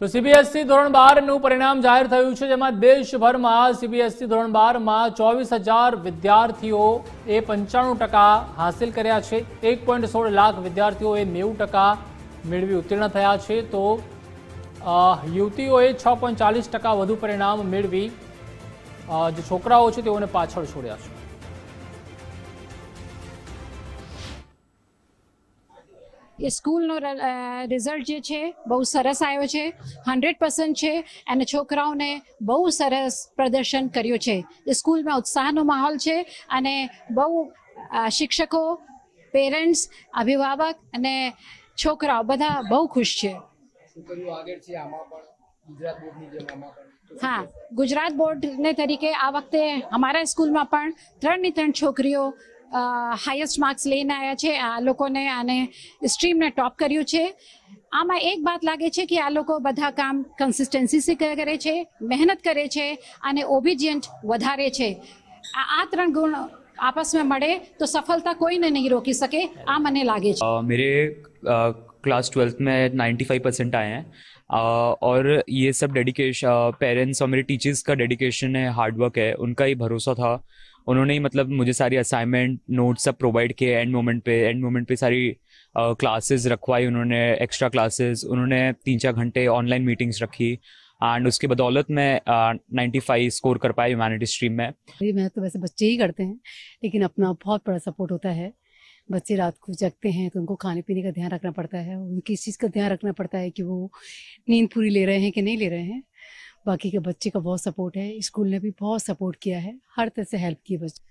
તો સીબીએસસી ધોરણ બારનું પરિણામ જાહેર થયું છે જેમાં દેશભરમાં સીબીએસસી ધોરણ બારમાં ચોવીસ હજાર વિદ્યાર્થીઓ એ પંચાણું ટકા હાંસિલ કર્યા છે એક પોઈન્ટ સોળ લાખ વિદ્યાર્થીઓએ નેવું ટકા મેળવી ઉત્તીર્ણ થયા છે તો યુવતીઓએ છ પોઈન્ટ ચાલીસ ટકા વધુ પરિણામ મેળવી જે છોકરાઓ છે તેઓને પાછળ છોડ્યા છે એ સ્કૂલનો રિઝલ્ટ જે છે બહુ સરસ આવ્યો છે હન્ડ્રેડ પર્સન્ટ છે અને છોકરાઓને બહુ સરસ પ્રદર્શન કર્યું છે સ્કૂલમાં ઉત્સાહનો માહોલ છે અને બહુ શિક્ષકો પેરેન્ટ્સ અભિભાવક અને છોકરાઓ બધા બહુ ખુશ છે હા ગુજરાત બોર્ડને તરીકે આ વખતે અમારા સ્કૂલમાં પણ ત્રણની ત્રણ છોકરીઓ હાઈએસ્ટ માર્ક્સ લઈને આવ્યા છે આ લોકોને આને સ્ટ્રીમને ટોપ કર્યું છે આમાં એક વાત લાગે છે કે આ લોકો બધા કામ કન્સિસ્ટન્સીથી કરે છે મહેનત કરે છે અને ઓબિજિયન્ટ વધારે છે આ ત્રણ ગુણ આપસમાં મળે તો સફળતા કોઈને નહીં રોકી શકે આ મને લાગે છે लागे क्लास ट्वेल्थ में नाइन्टी फाइव परसेंट आए हैं और ये सब डेडिकेशन पेरेंट्स और मेरे टीचर्स का डेडिकेशन है हार्डवर्क है उनका ही भरोसा था उन्होंने ही मतलब मुझे सारी असाइनमेंट नोट्स सब प्रोवाइड किए एंड मोमेंट पे एंड मोमेंट पे सारी क्लासेस uh, रखवाई उन्होंने एक्स्ट्रा क्लासेस उन्होंने तीन चार घंटे ऑनलाइन मीटिंग्स रखी एंड उसके बदौलत मैं नाइन्टी फाइव स्कोर कर पाया ह्यूमैनिटी स्ट्रीम में मैं तो वैसे बच्चे ही करते हैं लेकिन अपना बहुत बड़ा सपोर्ट होता है बच्चे रात को जगते हैं तो उनको खाने पीने का ध्यान रखना पड़ता है उनकी इस चीज़ का ध्यान रखना पड़ता है कि वो नींद पूरी ले रहे हैं कि नहीं ले रहे हैं बाकी के बच्चे का बहुत सपोर्ट है स्कूल ने भी बहुत सपोर्ट किया है हर तरह से हेल्प की बच्चे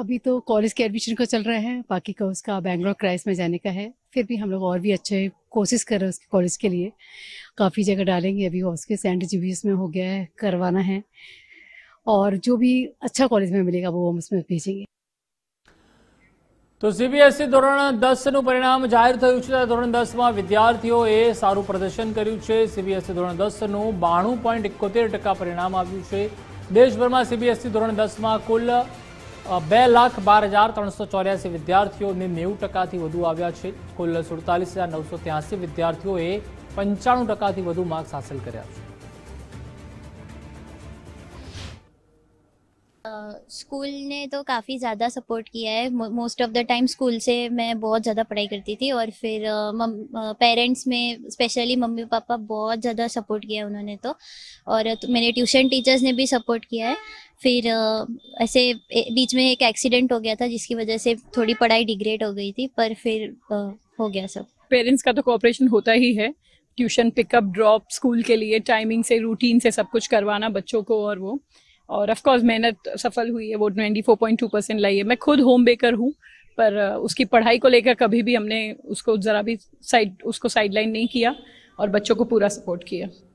अभी तो कॉलेज के एडमिशन का चल रहा है बाकी का उसका बैंगलोर क्राइस में जाने का है फिर भी हम लोग और भी अच्छे कोशिश कर रहे हैं उसके कॉलेज के लिए काफ़ी जगह डालेंगे अभी उसके सेंट जूवियस में हो गया है करवाना है और जो भी अच्छा कॉलेज में मिलेगा वो हम उसमें भेजेंगे તો સીબીએસઈ e ધોરણ દસનું પરિણામ જાહેર થયું છે ધોરણ દસમાં વિદ્યાર્થીઓએ સારું પ્રદર્શન કર્યું છે સીબીએસઈ e ધોરણ દસનું બાણું પોઈન્ટ એકોતેર ટકા પરિણામ આવ્યું છે દેશભરમાં સીબીએસઈ e ધોરણ દસમાં કુલ બે લાખ બાર હજાર ત્રણસો ચોર્યાસી વિદ્યાર્થીઓને નેવું ટકાથી વધુ આવ્યા છે કુલ સુડતાલીસ હજાર નવસો ત્યાસી વિદ્યાર્થીઓએ પંચાણું ટકાથી વધુ માર્ક્સ હાંસલ કર્યા છે स्कूल ने तो काफ़ी ज़्यादा सपोर्ट किया है most of the time school से मैं बहुत ज़्यादा पढ़ाई करती थी और फिर पेरेंट्स में स्पेशली मम्मी पापा बहुत ज़्यादा सपोर्ट किया उन्होंने तो और तो मेरे ट्यूशन टीचर्स ने भी सपोर्ट किया है फिर uh, ऐसे बीच में एक एक्सीडेंट हो गया था जिसकी वजह से थोड़ी पढ़ाई डिग्रेड हो गई थी पर फिर uh, हो गया सब पेरेंट्स का तो कोऑपरेशन होता ही है ट्यूशन पिकअप ड्रॉप स्कूल के लिए टाइमिंग से रूटीन से सब कुछ करवाना बच्चों को और वो और ऑफ कोर्स मेहनत सफल हुई है वो 94.2 परसेंट लाई है मैं खुद होम बेकर हूँ पर उसकी पढ़ाई को लेकर कभी भी हमने उसको ज़रा भी साइड उसको साइडलाइन नहीं किया और बच्चों को पूरा सपोर्ट किया